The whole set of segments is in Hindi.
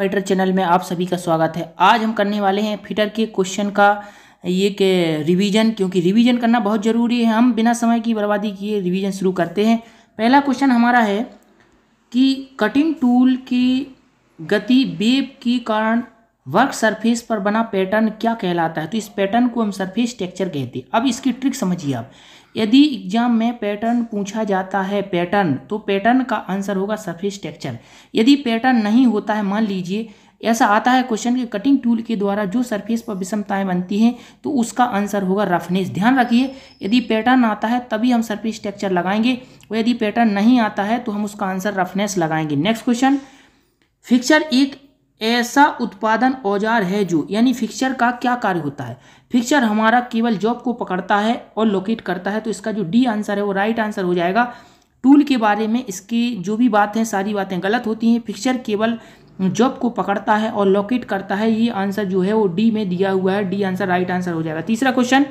फिटर चैनल में आप सभी का स्वागत है आज हम करने वाले हैं फिटर के क्वेश्चन का ये के रिवीजन क्योंकि रिवीजन करना बहुत ज़रूरी है हम बिना समय की बर्बादी किए रिवीजन शुरू करते हैं पहला क्वेश्चन हमारा है कि कटिंग टूल की गति बेब के कारण वर्क सरफेस पर बना पैटर्न क्या कहलाता है तो इस पैटर्न को हम सरफेस टेक्चर कहते हैं अब इसकी ट्रिक समझिए आप यदि एग्जाम में पैटर्न पूछा जाता है पैटर्न तो पैटर्न का आंसर होगा सरफेस टेक्चर यदि पैटर्न नहीं होता है मान लीजिए ऐसा आता है क्वेश्चन के कटिंग टूल के द्वारा जो सरफेस पर विषमताएं बनती हैं तो उसका आंसर होगा रफनेस ध्यान रखिए यदि पैटर्न आता है तभी हम सरफेस टेक्सचर लगाएंगे और यदि पैटर्न नहीं आता है तो हम उसका आंसर रफनेस लगाएंगे नेक्स्ट क्वेश्चन फिक्सर एक ऐसा उत्पादन औजार है जो यानी फिक्सर का क्या कार्य होता है फिक्सर हमारा केवल जॉब को पकड़ता है और लोकेट करता है तो इसका जो डी आंसर है वो राइट आंसर हो जाएगा टूल के बारे में इसकी जो भी बात है सारी बातें गलत होती हैं फिक्सर केवल जॉब को पकड़ता है और लोकेट करता है ये आंसर जो है वो डी में दिया हुआ है डी आंसर राइट आंसर हो जाएगा तीसरा क्वेश्चन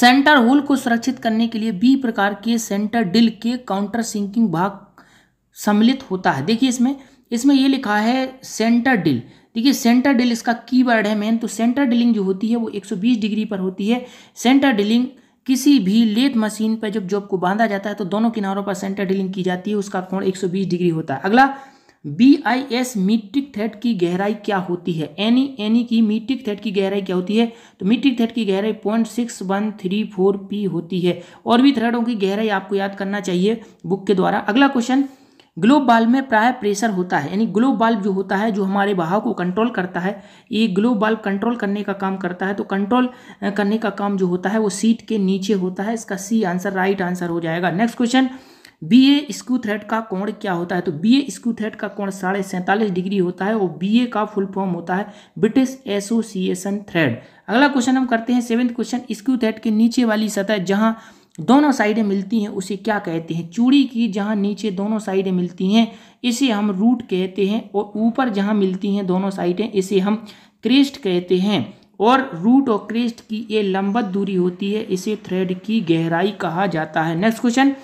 सेंटर होल को सुरक्षित करने के लिए बी प्रकार के सेंटर डिल के काउंटर सिंकिंग भाग सम्मिलित होता है देखिए इसमें इसमें ये लिखा है सेंटर डिल देखिए सेंटर डिल इसका कीवर्ड है मेन तो सेंटर डिलिंग जो होती है वो 120 डिग्री पर होती है सेंटर डिलिंग किसी भी लेथ मशीन पर जब जॉब को बांधा जाता है तो दोनों किनारों पर सेंटर डिलिंग की जाती है उसका कोण 120 डिग्री होता है अगला B I S metric thread की गहराई क्या होती है एनी एनी की मीट्रिक थ्रेड की गहराई क्या होती है तो मीट्रिक थ्रेड की गहराई point six one three four P होती है और भी थ्रेडों की गहराई आपको याद करना चाहिए बुक के द्वारा अगला क्वेश्चन ग्लोब बाल्ब में प्राय प्रेशर होता है यानी ग्लोब बाल्ब जो होता है जो हमारे बहाव को कंट्रोल करता है ये ग्लोब बाल्ब कंट्रोल करने का काम करता है तो कंट्रोल करने का काम जो होता है वो सीट के नीचे होता है इसका सी आंसर राइट आंसर हो जाएगा next question B A screw thread का कोण क्या होता है तो बी ए स्क्रू थ्रेड का कोण साढ़े सैंतालीस डिग्री होता है और बी ए का फुल फॉर्म होता है ब्रिटिश एसोसिएशन थ्रेड अगला क्वेश्चन हम करते हैं सेवेंथ क्वेश्चन स्क्रू थ्रेड के नीचे वाली सतह जहाँ दोनों साइडें मिलती हैं उसे क्या कहते हैं चूड़ी की जहाँ नीचे दोनों साइडें मिलती हैं इसे हम रूट कहते हैं और ऊपर जहाँ मिलती हैं दोनों साइडें इसे हम क्रेस्ट कहते हैं और रूट और क्रेस्ट की ये लंबत दूरी होती है इसे थ्रेड की गहराई कहा जाता है नेक्स्ट क्वेश्चन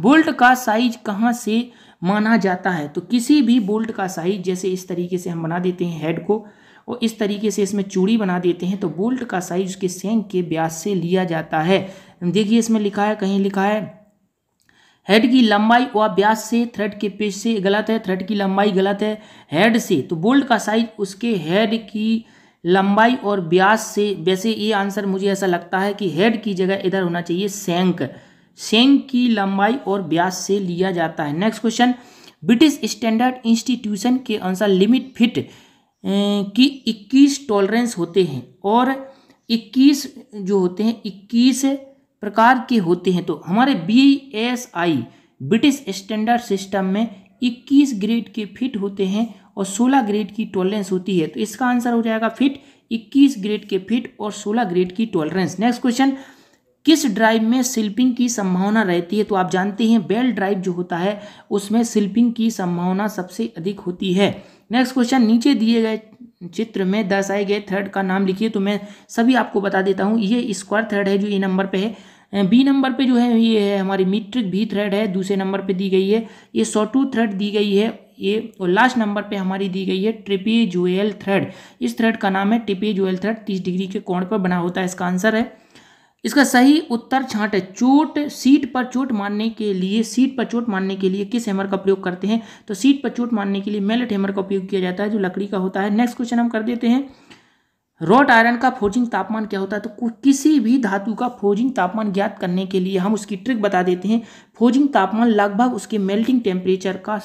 बोल्ट का साइज कहाँ से माना जाता है तो किसी भी बोल्ट का साइज जैसे इस तरीके से हम बना देते हैं हेड को और इस तरीके से इसमें चूड़ी बना देते हैं तो बोल्ट का साइज उसके सेंग के ब्यास से लिया जाता है देखिए इसमें लिखा है कहीं लिखा है हेड की लंबाई व व्यास से थ्रेड के पेज से गलत है थ्रेड की लंबाई गलत है हेड से तो बोल्ड का साइज उसके हेड की लंबाई और व्यास से वैसे ये आंसर मुझे ऐसा लगता है कि हेड की जगह इधर होना चाहिए सेंक सेंक की लंबाई और व्यास से लिया जाता है next question British Standard Institution के अनुसार लिमिट फिट की 21 टॉलरेंस होते हैं और 21 जो होते हैं 21 प्रकार के होते हैं तो हमारे B S I British Standard system में 21 ग्रेड के फिट होते हैं और 16 ग्रेड की टॉलरेंस होती है तो इसका आंसर हो जाएगा फिट 21 ग्रेड के फिट और 16 ग्रेड की टॉलरेंस नेक्स्ट क्वेश्चन किस ड्राइव में स्लिपिंग की संभावना रहती है तो आप जानते हैं बेल ड्राइव जो होता है उसमें स्लिपिंग की संभावना सबसे अधिक होती है नेक्स्ट क्वेश्चन नीचे दिए गए चित्र में दर्शाए गए थर्ड का नाम लिखिए तो मैं सभी आपको बता देता हूँ ये स्क्वायर थर्ड है जो ए नंबर पे है बी नंबर पे जो है ये है हमारी मीट्रिक भी थ्रेड है दूसरे नंबर पे दी गई है ये सोटू थ्रेड दी गई है ये और लास्ट नंबर पे हमारी दी गई है ट्रिपी जुएल थ्रेड इस थ्रेड का नाम है ट्रिपी जुएल थ्रेड तीस डिग्री के कोण पर बना होता है इसका आंसर है इसका सही उत्तर छाट है चोट सीट पर चोट मारने के लिए सीट पर चोट मारने के लिए किस हैमर का प्रयोग करते हैं तो सीट पर चोट मारने के लिए मेलेट हैमर का उपयोग किया जाता है जो लकड़ी का होता है नेक्स्ट क्वेश्चन हम कर देते हैं रॉट आयरन का फोर्जिंग तापमान क्या होता है तो किसी भी धातु का फोर्जिंग तापमान ज्ञात करने के लिए हम उसकी ट्रिक बता देते हैं फोर्जिंग तापमान लगभग उसके मेल्टिंग टेम्परेचर का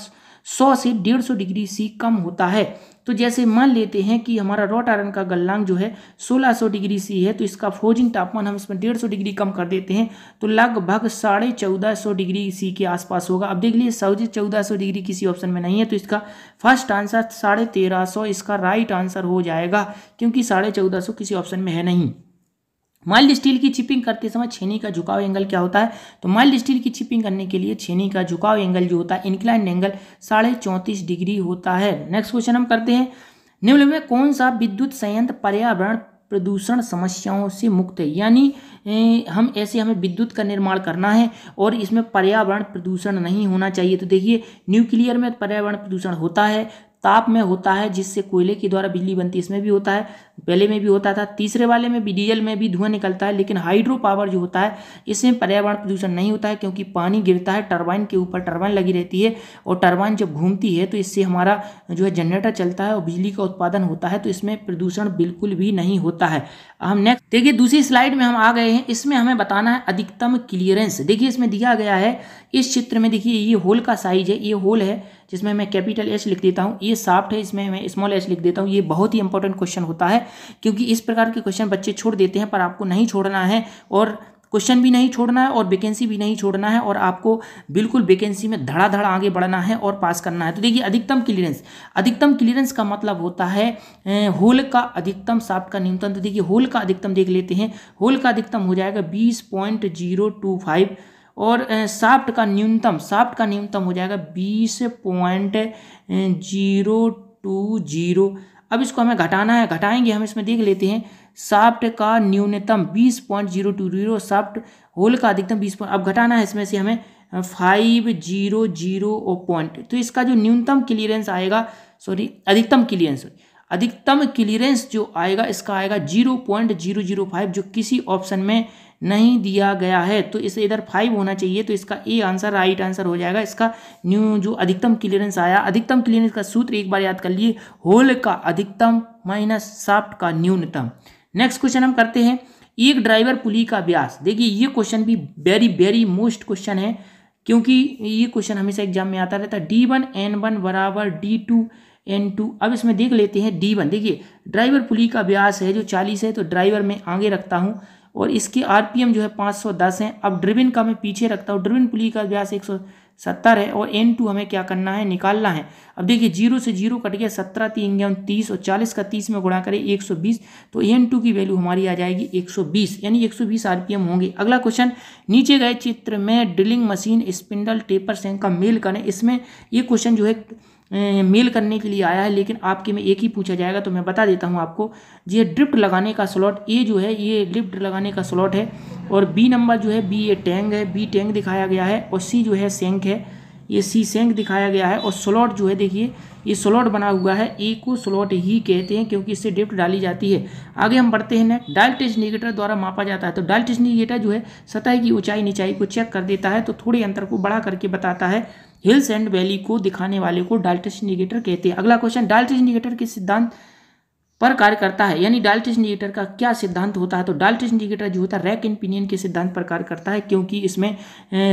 सौ से डेढ़ सौ डिग्री सी कम होता है तो जैसे मान लेते हैं कि हमारा रॉट आयरन का गलनांग जो है 1600 डिग्री सी है तो इसका फ्रोजिंग तापमान हम इसमें 150 डिग्री कम कर देते हैं तो लगभग साढ़े चौदह सौ डिग्री सी के आसपास होगा अब देख लीजिए सौ चौदह सौ डिग्री किसी ऑप्शन में नहीं है तो इसका फर्स्ट आंसर साढ़े तेरह सौ इसका राइट आंसर हो जाएगा क्योंकि साढ़े चौदह सौ किसी ऑप्शन में है नहीं माइल्ड स्टील की चिपिंग करते समय छेनी का झुकाव एंगल क्या होता है तो माइल्ड स्टील की चिपिंग करने के लिए छेनी का झुकाव एंगल जो होता है इंक्लाइन एंगल साढ़े चौंतीस डिग्री होता है नेक्स्ट क्वेश्चन हम करते हैं निम्न में कौन सा विद्युत संयंत्र पर्यावरण प्रदूषण समस्याओं से मुक्त है यानी हम ऐसे हमें विद्युत का निर्माण करना है और इसमें पर्यावरण प्रदूषण नहीं होना चाहिए तो देखिए न्यूक्लियर में पर्यावरण प्रदूषण होता है ताप में होता है जिससे कोयले के द्वारा बिजली बनती है इसमें भी होता है पहले में भी होता था तीसरे वाले में भी डीजल में भी धुआं निकलता है लेकिन हाइड्रो पावर जो होता है इसमें पर्यावरण प्रदूषण नहीं होता है क्योंकि पानी गिरता है टरबाइन के ऊपर टरबाइन लगी रहती है और टरबाइन जब घूमती है तो इससे हमारा जो है जनरेटर चलता है और बिजली का उत्पादन होता है तो इसमें प्रदूषण बिल्कुल भी नहीं होता है हम नेक्स्ट देखिए दूसरी स्लाइड में हम आ गए हैं इसमें हमें बताना है अधिकतम क्लियरेंस देखिए इसमें दिया गया है इस चित्र में देखिए ये होल का साइज है ये होल है जिसमें मैं कैपिटल एच लिख देता हूँ ये साफ्ट है इसमें मैं स्मॉल एच लिख देता हूँ ये बहुत ही इंपॉर्टेंट क्वेश्चन होता है क्योंकि इस प्रकार के क्वेश्चन बच्चे छोड़ देते हैं पर आपको नहीं छोड़ना है और क्वेश्चन भी नहीं छोड़ना है और वैकेंसी भी नहीं छोड़ना है और आपको बिल्कुल वैकेंसी में धड़ाधड़ आगे बढ़ना है और पास करना है तो देखिए अधिकतम क्लियरेंस अधिकतम क्लियरेंस का मतलब होता है होल का अधिकतम साफ्ट का न्यूनतम तो देखिए होल का अधिकतम देख लेते हैं होल का अधिकतम हो जाएगा बीस पॉइंट जीरो टू फाइव और साफ्ट का न्यूनतम साफ्ट का न्यूनतम हो जाएगा बीस पॉइंट जीरो टू जीरो अब इसको हमें घटाना है घटाएंगे हम इसमें देख लेते हैं साफ्ट का न्यूनतम बीस point zero two zero shaft hole का अधिकतम बीस पॉइंट अब घटाना है इसमें से हमें फाइव जीरो जीरो पॉइंट तो इसका जो न्यूनतम क्लियरेंस आएगा सॉरी अधिकतम क्लियरेंस अधिकतम क्लियरेंस जो आएगा इसका आएगा zero point zero zero five जो किसी ऑप्शन में नहीं दिया गया है तो इसे इधर फाइव होना चाहिए तो इसका ए आंसर राइट आंसर हो जाएगा इसका न्यू जो अधिकतम क्लियरेंस आया अधिकतम क्लियरेंस का सूत्र एक बार याद कर लिए होल का अधिकतम माइनस साफ्ट का न्यूनतम नेक्स्ट क्वेश्चन हम करते हैं एक ड्राइवर पुली का व्यास देखिए ये क्वेश्चन भी वेरी वेरी मोस्ट क्वेश्चन है क्योंकि ये क्वेश्चन हमेशा एग्जाम में आता रहता है डी वन एन वन बराबर डी टू एन टू अब इसमें देख लेते हैं डी वन देखिए ड्राइवर पुली का व्यास है जो चालीस है तो ड्राइवर में आगे रखता हूँ और इसके आरपीएम जो है 510 है अब ड्रिविन का मैं पीछे रखता हूँ ड्रिविन पुली का व्यास 170 है और एन टू हमें क्या करना है निकालना है अब देखिए जीरो से जीरो कट गया सत्रह तीन गया तीस और चालीस का तीस में गुणा करें एक सौ बीस तो एन टू की वैल्यू हमारी आ जाएगी एक सौ बीस यानी एक सौ बीस आरपीएम होंगे अगला क्वेश्चन नीचे गए चित्र में drilling machine spindle taper shank का मेल करें इसमें ये क्वेश्चन जो है मेल करने के लिए आया है लेकिन आपके में एक ही पूछा जाएगा तो मैं बता देता हूँ आपको ये ड्रिफ्ट लगाने का स्लॉट ए जो है ये ड्रिफ्ट लगाने का स्लॉट है और बी नंबर जो है बी ये टैंग है बी टैंग दिखाया गया है और सी जो है सेंक है ये सी सेंक दिखाया गया है और स्लॉट जो है देखिए ये स्लॉट बना हुआ है ए को स्लॉट ही कहते हैं क्योंकि इससे डिप्ट डाली जाती है आगे हम बढ़ते हैं नेक्स्ट डायल टेस्ट निगेटर द्वारा मापा जाता है तो डायल टेस्ट निगेटर जो है सतह की ऊंचाई निचाई को चेक कर देता है तो थोड़े अंतर को बढ़ा करके बताता है हिल्स एंड वैली को दिखाने वाले को डायल टेस्ट निगेटर कहते हैं अगला क्वेश्चन डायल टेस्ट निगेटर के सिद्धांत पर कार्य करता है यानी डाल्टिस इंडिकेटर का क्या सिद्धांत होता है तो डाल्टिस इंडिकेटर जो होता है रैक एंड पिनियन के सिद्धांत पर कार्य करता है क्योंकि इसमें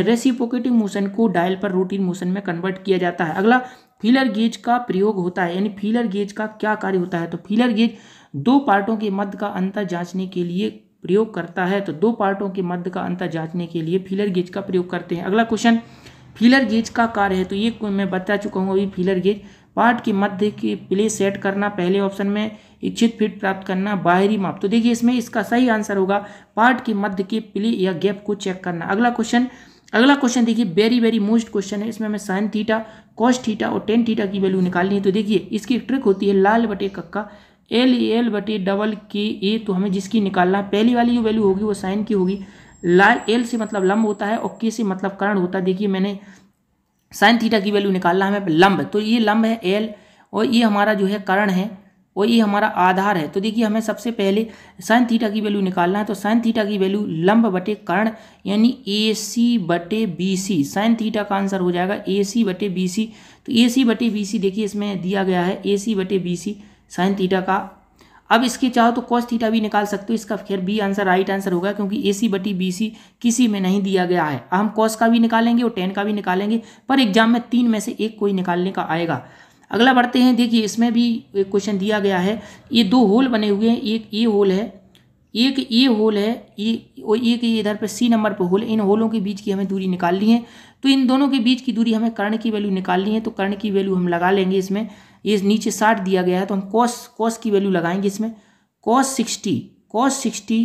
रेसिपोकेटिव मोशन को डायल पर रोटीन मोशन में कन्वर्ट किया जाता है अगला फीलर गेज का प्रयोग होता है यानी फीलर गेज का क्या कार्य होता है तो फीलर गेज दो पार्टों के मध्य का अंतर जाँचने के लिए प्रयोग करता है तो दो पार्टों के मध्य का अंतर जाँचने के लिए फीलर गेज का प्रयोग करते हैं अगला क्वेश्चन फीलर गेज का कार्य है तो ये मैं बता चुका हूँ अभी फीलर गेज पार्ट की मध्य की प्ले सेट करना पहले ऑप्शन में इच्छित फिट प्राप्त करना बाहरी माप तो देखिए इसमें इसका सही आंसर होगा पार्ट की मध्य की प्ले या गैप को चेक करना अगला क्वेश्चन अगला क्वेश्चन देखिए वेरी वेरी मोस्ट क्वेश्चन है इसमें हमें साइन थीटा कॉस थीटा और टेन थीटा की वैल्यू निकालनी है तो देखिए इसकी एक ट्रिक होती है लाल बटे कक्का एल एल बटे डबल के ए तो हमें जिसकी निकालना है पहली वाली जो वैल्यू होगी वो साइन की होगी लाल एल से मतलब लंब होता है और के से मतलब करण होता है देखिए मैंने साइन थीटा की वैल्यू निकालना है हमें लंब तो ये लंब है एल और ये हमारा जो है करण है और ये हमारा आधार है तो देखिए हमें सबसे पहले साइन थीटा की वैल्यू निकालना है तो साइन थीटा की वैल्यू लंब बटे कर्ण यानी ए सी बटे बी सी साइन थीटा का आंसर हो जाएगा ए सी बटे बी सी तो ए सी बटे बी सी देखिए इसमें दिया गया है ए सी बटे बी सी साइन थीटा का अब इसकी चाहो तो कॉस थीटा भी निकाल सकते हो इसका खैर बी आंसर राइट आंसर होगा क्योंकि ए सी बटी बी सी किसी में नहीं दिया गया है हम कॉस का भी निकालेंगे और टेन का भी निकालेंगे पर एग्जाम में तीन में से एक कोई निकालने का आएगा अगला बढ़ते हैं देखिए इसमें भी एक क्वेश्चन दिया गया है ये दो होल बने हुए हैं एक ए होल है एक ए होल है ये और एक ये इधर पर सी नंबर पर होल इन होलों के बीच की हमें दूरी निकालनी है तो इन दोनों के बीच की दूरी हमें कर्ण की वैल्यू निकालनी है तो कर्ण की वैल्यू हम लगा लेंगे इसमें ये नीचे साठ दिया गया है तो हम कॉस कॉस की वैल्यू लगाएंगे इसमें कॉस सिक्सटी कॉस सिक्सटी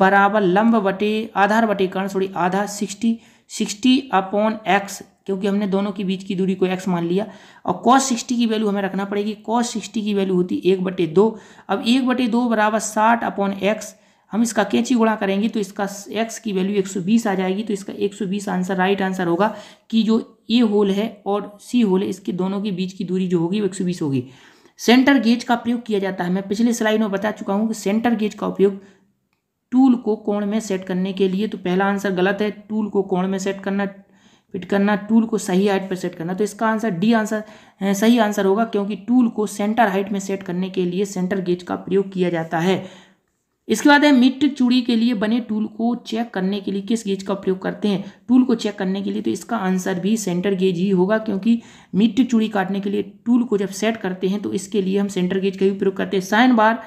बराबर लंब बटे आधार बटे कर्ण सॉरी आधा सिक्सटी सिक्सटी अपॉन एक्स क्योंकि हमने दोनों के बीच की दूरी को एक्स मान लिया और कॉस सिक्सटी की वैल्यू हमें रखना पड़ेगी कॉस सिक्सटी की वैल्यू होती एक बटे दो अब एक बटे दो बराबर साठ अपॉन एक्स हम इसका कैची गुणा करेंगे तो इसका एक्स की वैल्यू 120 आ जाएगी तो इसका 120 आंसर राइट आंसर होगा कि जो ए e होल है और सी होल है इसके दोनों के बीच की दूरी जो होगी वो एक होगी सेंटर गेज का प्रयोग किया जाता है मैं पिछले स्लाइड में बता चुका हूँ कि सेंटर गेज का उपयोग टूल को कोण में सेट करने के लिए तो पहला आंसर गलत है टूल को कोण में सेट करना फिट करना टूल को सही हाइट पर सेट करना तो इसका आंसर डी आंसर सही आंसर होगा क्योंकि टूल को सेंटर हाइट में सेट करने के लिए सेंटर गेज का प्रयोग किया जाता है इसके बाद है मीट्रिक चूड़ी के लिए बने टूल को चेक करने के लिए किस गेज का प्रयोग करते हैं टूल को चेक करने के लिए तो इसका आंसर भी सेंटर गेज ही होगा क्योंकि मीट्रिक चूड़ी काटने के लिए टूल को जब सेट करते हैं तो इसके लिए हम सेंटर गेज का भी प्रयोग करते हैं साइन बार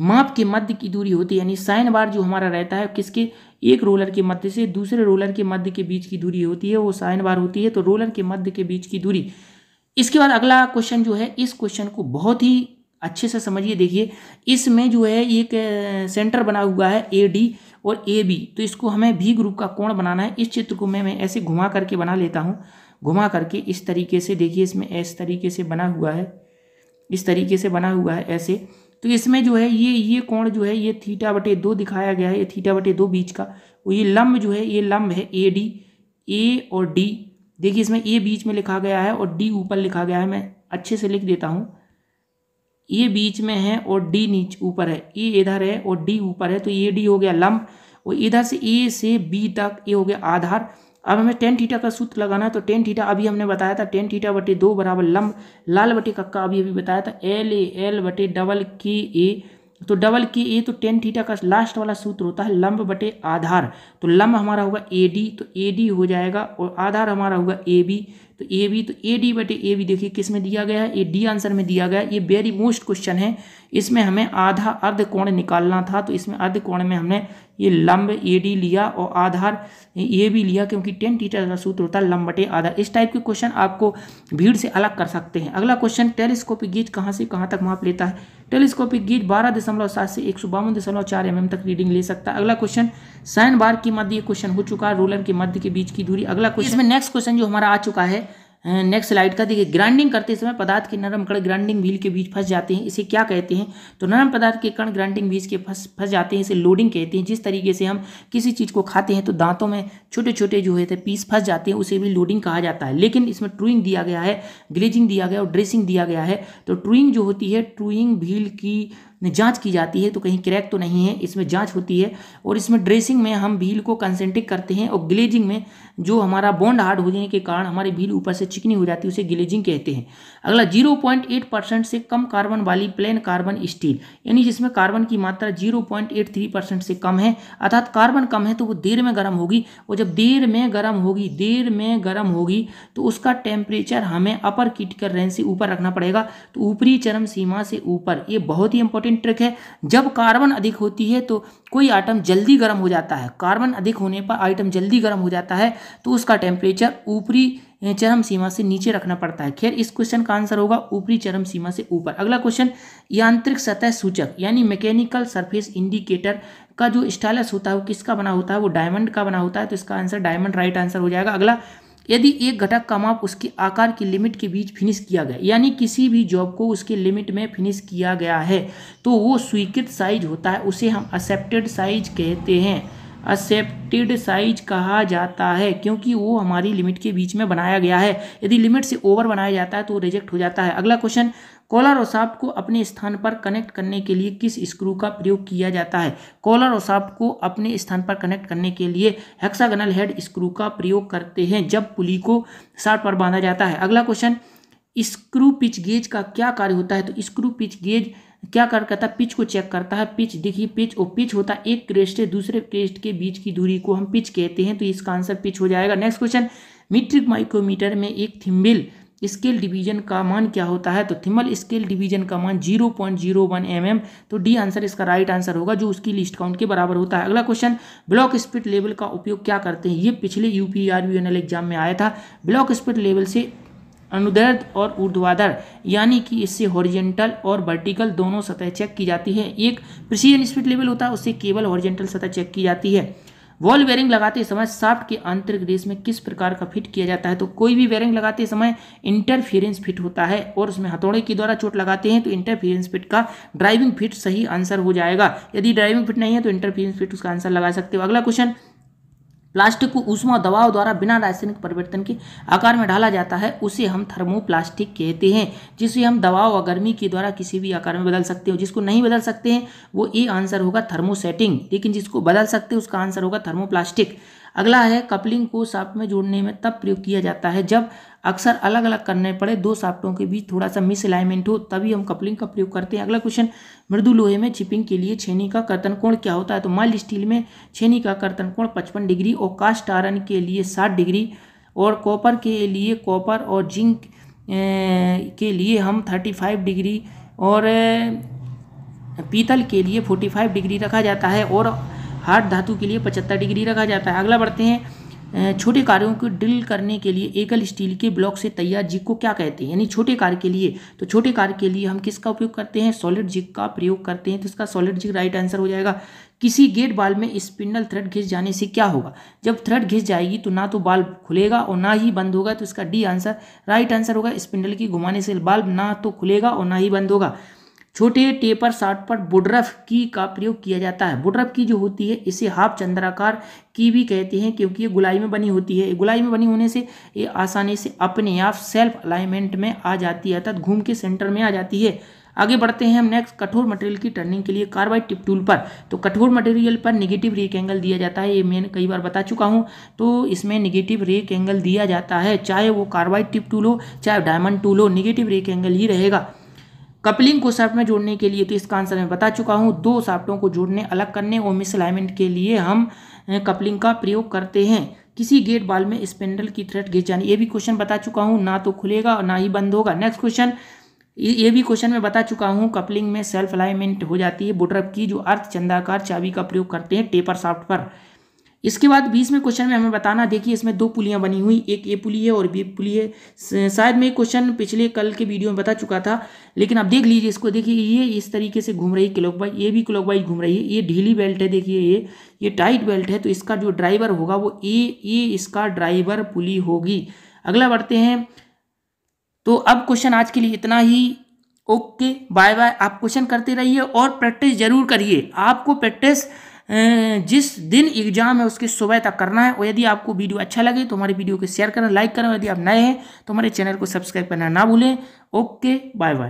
माप के मध्य की दूरी होती है यानी साइन बार जो हमारा रहता है किसके एक रोलर के मध्य से दूसरे रोलर के मध्य के बीच की दूरी होती है वो साइन बार होती है तो रोलर के मध्य के बीच की दूरी इसके बाद अगला क्वेश्चन जो है इस क्वेश्चन को बहुत ही अच्छे से समझिए देखिए इसमें जो है एक सेंटर बना हुआ है ए डी और ए बी तो इसको हमें भी ग्रुप का कोण बनाना है इस चित्र को मैं मैं ऐसे घुमा करके बना लेता हूँ घुमा करके इस तरीके से देखिए इसमें इस तरीके से बना हुआ है इस तरीके से बना हुआ है ऐसे तो इसमें जो है ये ये कोण जो है ये थीटा बटे दो दिखाया गया है ये थीटा बटे दो बीच का और ये लम्ब जो है ये लम्ब है ए डी ए और डी देखिए इसमें ए बीच में लिखा गया है और डी ऊपर लिखा गया है मैं अच्छे से लिख देता हूँ ये बीच में है और डी नीच ऊपर है ए इधर है और डी ऊपर है तो ए डी हो गया लंब और इधर से ए से बी तक ये हो गया आधार अब हमें टेन थीटा का सूत्र लगाना है तो टेन थीटा अभी हमने बताया था टेन थीटा बटे दो बराबर लंब लाल बटे कक्का अभी अभी बताया था एल ए एल बटे डबल के ए तो डबल के ए तो टेन थीटा का लास्ट वाला सूत्र होता है लंब बटे आधार तो लंब हमारा होगा ए डी तो ए डी हो जाएगा और आधार हमारा होगा ए बी तो ए बी तो ए डी बटे ए बी देखिए किस में दिया गया है ए डी आंसर में दिया गया ये वेरी मोस्ट क्वेश्चन है इसमें हमें आधा अर्ध कोण निकालना था तो इसमें अर्ध कोण में हमने ये लंब ए डी लिया और आधार ए भी लिया क्योंकि टेन टीटर का सूत्र होता है लंब बटे आधार इस टाइप के क्वेश्चन आपको भीड़ से अलग कर सकते हैं अगला क्वेश्चन टेलीस्कोपिक गीज कहाँ से कहाँ तक माप लेता है टेलीस्कोपिक गीज बारह दशमलव सात से एक सौ बावन दशमलव चार एम mm तक रीडिंग ले सकता है अगला क्वेश्चन साइन बार की मध्य क्वेश्चन हो चुका है रोलर के मध्य के बीच की दूरी अगला क्वेश्चन इसमें नेक्स्ट क्वेश्चन जो हमारा आ चुका है नेक्स्ट स्लाइड का देखिए ग्राइंडिंग करते समय पदार्थ के नरम कण ग्राइंडिंग व्हील के बीच फंस जाते हैं इसे क्या कहते हैं तो नरम पदार्थ के कण ग्राइंडिंग बीज के फंस फंस जाते हैं इसे लोडिंग कहते हैं जिस तरीके से हम किसी चीज़ को खाते हैं तो दांतों में छोटे छोटे जो है पीस फंस जाते हैं उसे भी लोडिंग कहा जाता है लेकिन इसमें ट्रूइंग दिया गया है ग्लेजिंग दिया गया और ड्रेसिंग दिया गया है तो ट्रूइंग जो होती है ट्रूइंग व्हील की जांच की जाती है तो कहीं क्रैक तो नहीं है इसमें जांच होती है और इसमें ड्रेसिंग में हम भील को कंसेंट्रिक करते हैं और ग्लेजिंग में जो हमारा बॉन्ड हार्ड हो जाने के कारण हमारी भील ऊपर से चिकनी हो जाती है उसे ग्लेजिंग कहते हैं अगला 0.8 परसेंट से कम कार्बन वाली प्लेन कार्बन स्टील यानी जिसमें कार्बन की मात्रा जीरो परसेंट से कम है अर्थात कार्बन कम है तो वो देर में गर्म होगी और जब देर में गर्म होगी देर में गर्म होगी तो उसका टेम्परेचर हमें अपर क्रिटिकल रेंज से ऊपर रखना पड़ेगा तो ऊपरी चरम सीमा से ऊपर ये बहुत ही इंपॉर्टेंट इंपॉर्टेंट ट्रिक है जब कार्बन अधिक होती है तो कोई आइटम जल्दी गर्म हो जाता है कार्बन अधिक होने पर आइटम जल्दी गर्म हो जाता है तो उसका टेम्परेचर ऊपरी चरम सीमा से नीचे रखना पड़ता है खैर इस क्वेश्चन का आंसर होगा ऊपरी चरम सीमा से ऊपर अगला क्वेश्चन यांत्रिक सतह सूचक यानी मैकेनिकल सरफेस इंडिकेटर का जो स्टाइलस होता है वो किसका बना होता है वो डायमंड का बना होता है तो इसका आंसर डायमंड राइट आंसर हो जाएगा अगला यदि एक घटक का माप उसके आकार की लिमिट के बीच फिनिश किया गया यानी किसी भी जॉब को उसके लिमिट में फिनिश किया गया है तो वो स्वीकृत साइज होता है उसे हम एक्सेप्टेड साइज कहते हैं एक्सेप्टेड साइज कहा जाता है क्योंकि वो हमारी लिमिट के बीच में बनाया गया है यदि लिमिट से ओवर बनाया जाता है तो रिजेक्ट हो जाता है अगला क्वेश्चन कॉलर और साफ्ट को अपने स्थान पर कनेक्ट करने के लिए किस स्क्रू का प्रयोग किया जाता है कॉलर और साफ्ट को अपने स्थान पर कनेक्ट करने के लिए हेक्सागनल हेड स्क्रू का प्रयोग करते हैं जब पुली को साफ पर बांधा जाता है अगला क्वेश्चन स्क्रू पिच गेज का क्या कार्य होता है तो स्क्रू पिच गेज क्या कर करता है पिच को चेक करता है पिच देखिए पिच और पिच होता है एक क्रेस्ट से दूसरे क्रेस्ट के बीच की दूरी को हम पिच कहते हैं तो इसका आंसर पिच हो जाएगा नेक्स्ट क्वेश्चन मीट्रिक माइक्रोमीटर में एक थिम्बिल स्केल डिवीजन का मान क्या होता है तो थिमल स्केल डिवीजन का मान zero point zero one M M तो डी आंसर इसका राइट आंसर होगा जो उसकी लिस्ट काउंट के बराबर होता है अगला क्वेश्चन ब्लॉक स्पीड लेवल का उपयोग क्या करते हैं ये पिछले यू पी आर एग्जाम में आया था ब्लॉक स्पीड लेवल से अनुदैर्ध और ऊर्ध्वाधर यानी कि इससे हॉरिजेंटल और वर्टिकल दोनों सतह चेक की जाती है एक प्रिसीजन स्पीड लेवल होता है उससे केवल हॉरिजेंटल सतह चेक की जाती है वॉल वेयरिंग लगाते समय साफ्ट के आंतरिक रेस में किस प्रकार का फिट किया जाता है तो कोई भी बेयरिंग लगाते समय इंटरफेरेंस फिट होता है और उसमें हथौड़े के द्वारा चोट लगाते हैं तो इंटरफियरेंस फिट का ड्राइविंग फिट सही आंसर हो जाएगा यदि ड्राइविंग फिट नहीं है तो इंटरफियरेंस फिट उसका आंसर लगा सकते हो अगला क्वेश्चन प्लास्टिक को ऊष्मा दबाव द्वारा बिना रासायनिक परिवर्तन के आकार में ढाला जाता है उसे हम थर्मोप्लास्टिक कहते हैं जिसे हम दबाव और गर्मी के द्वारा किसी भी आकार में बदल सकते हैं जिसको नहीं बदल सकते हैं वो ए आंसर होगा थर्मोसेटिंग लेकिन जिसको बदल सकते हैं उसका आंसर होगा थर्मोप्लास्टिक अगला है कपलिंग को साफ में जोड़ने में तब प्रयोग किया जाता है जब अक्सर अलग अलग करने पड़े दो साफ्टों के बीच थोड़ा सा मिस अलाइनमेंट हो तभी हम कपलिंग का प्रयोग करते हैं अगला क्वेश्चन मृदु लोहे में छिपिंग के लिए छेनी का कर्तन कोण क्या होता है तो माइल स्टील में छेनी का कर्तन कोण पचपन डिग्री और कास्ट आयरन के लिए साठ डिग्री और कॉपर के लिए कॉपर और जिंक के लिए हम थर्टी फाइव डिग्री और पीतल के लिए फोर्टी फाइव डिग्री रखा जाता है और हार्ड धातु के लिए पचहत्तर डिग्री रखा जाता है अगला बढ़ते हैं छोटे कार्यों को ड्रिल करने के लिए एकल स्टील के ब्लॉक से तैयार जिग को क्या कहते हैं यानी छोटे कार्य के लिए तो छोटे कार्य के लिए हम किसका उपयोग करते हैं सॉलिड जिग का प्रयोग करते हैं तो इसका सॉलिड जिग राइट आंसर हो जाएगा किसी गेट बाल में स्पिंडल थ्रेड घिस जाने से क्या होगा जब थ्रेड घिस जाएगी तो ना तो बाल खुलेगा और ना ही बंद होगा तो इसका डी आंसर राइट आंसर होगा स्पिंडल की घुमाने से बाल्ब ना तो खुलेगा और ना ही बंद होगा छोटे टेपर शाट पर बुडरफ की का प्रयोग किया जाता है बुडरफ की जो होती है इसे हाफ चंद्राकार की भी कहते हैं क्योंकि ये गुलाई में बनी होती है गुलाई में बनी होने से ये आसानी से अपने आप सेल्फ अलाइनमेंट में आ जाती है अर्थात घूम के सेंटर में आ जाती है आगे बढ़ते हैं हम नेक्स्ट कठोर मटेरियल की टर्निंग के लिए कार्बाइड टिप टूल पर तो कठोर मटेरियल पर निगेटिव रेक एंगल दिया जाता है ये मैंने कई बार बता चुका हूँ तो इसमें निगेटिव रेक एंगल दिया जाता है चाहे वो कार्बाइड टिप टूल हो चाहे डायमंड टूल हो निगेटिव रेक एंगल ही रहेगा कपलिंग को साफ्ट में जोड़ने के लिए तो इसका आंसर मैं बता चुका हूँ दो साफ्टों को जोड़ने अलग करने और मिसलाइनमेंट के लिए हम कपलिंग का प्रयोग करते हैं किसी गेट बाल में स्पेंडल की थ्रेड घिर जानी ये भी क्वेश्चन बता चुका हूँ ना तो खुलेगा और ना ही बंद होगा नेक्स्ट क्वेश्चन ये भी क्वेश्चन मैं बता चुका हूँ कपलिंग में सेल्फ अलाइनमेंट हो जाती है बुटरप की जो अर्थ चंदाकार चाबी का प्रयोग करते हैं टेपर साफ्ट पर इसके बाद बीस में क्वेश्चन में हमें बताना देखिए इसमें दो पुलियाँ बनी हुई एक ए पुली है और बी पुली है शायद मैं क्वेश्चन पिछले कल के वीडियो में बता चुका था लेकिन आप देख लीजिए इसको देखिए ये इस तरीके से घूम रही है क्लॉक वाइज ये भी क्लॉक वाइज घूम रही है ये ढीली बेल्ट है देखिए ये ये टाइट बेल्ट है तो इसका जो ड्राइवर होगा वो ए ए इसका ड्राइवर पुली होगी अगला बढ़ते हैं तो अब क्वेश्चन आज के लिए इतना ही ओके बाय बाय आप क्वेश्चन करते रहिए और प्रैक्टिस जरूर करिए आपको प्रैक्टिस जिस दिन एग्जाम है उसके सुबह तक करना है और यदि आपको वीडियो अच्छा लगे तो हमारी वीडियो को शेयर करें लाइक करें यदि आप नए हैं तो हमारे चैनल को सब्सक्राइब करना ना भूलें ओके बाय बाय